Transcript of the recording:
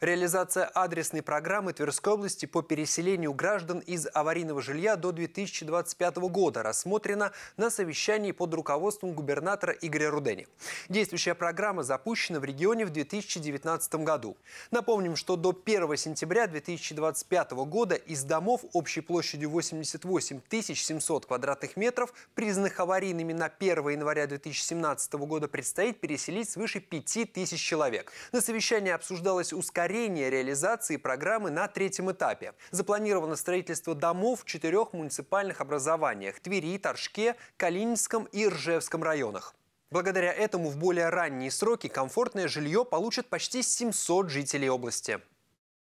Реализация адресной программы Тверской области по переселению граждан из аварийного жилья до 2025 года рассмотрена на совещании под руководством губернатора Игоря Рудени. Действующая программа запущена в регионе в 2019 году. Напомним, что до 1 сентября 2025 года из домов общей площадью 88 700 квадратных метров, признанных аварийными на 1 января 2017 года, предстоит переселить свыше 5 тысяч человек. На совещании обсуждалось ускорение ускорение реализации программы на третьем этапе. Запланировано строительство домов в четырех муниципальных образованиях – Твери, Торжке, Калининском и Ржевском районах. Благодаря этому в более ранние сроки комфортное жилье получат почти 700 жителей области.